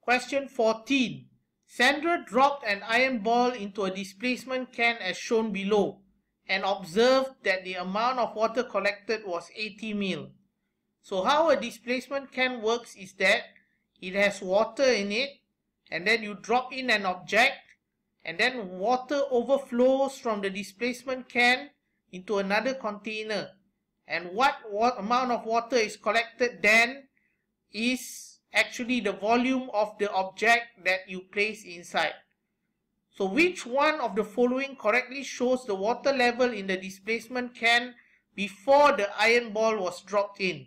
Question 14. Sandra dropped an iron ball into a displacement can as shown below and observed that the amount of water collected was 80 ml. So how a displacement can works is that it has water in it and then you drop in an object and then water overflows from the displacement can into another container and what, what amount of water is collected then is actually the volume of the object that you place inside. So which one of the following correctly shows the water level in the displacement can before the iron ball was dropped in?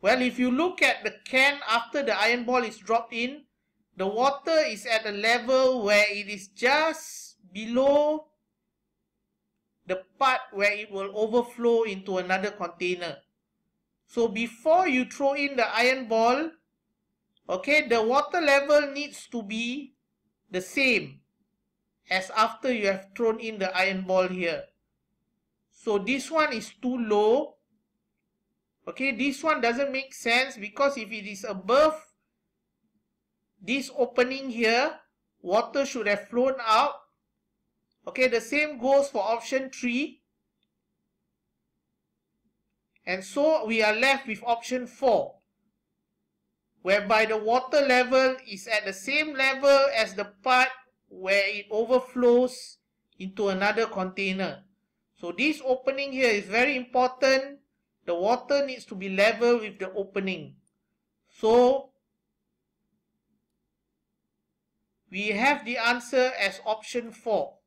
Well, if you look at the can after the iron ball is dropped in, the water is at a level where it is just below the part where it will overflow into another container. So before you throw in the iron ball, okay the water level needs to be the same as after you have thrown in the iron ball here so this one is too low okay this one doesn't make sense because if it is above this opening here water should have flown out okay the same goes for option 3 and so we are left with option 4 whereby the water level is at the same level as the part where it overflows into another container. So this opening here is very important. The water needs to be level with the opening. So we have the answer as option 4.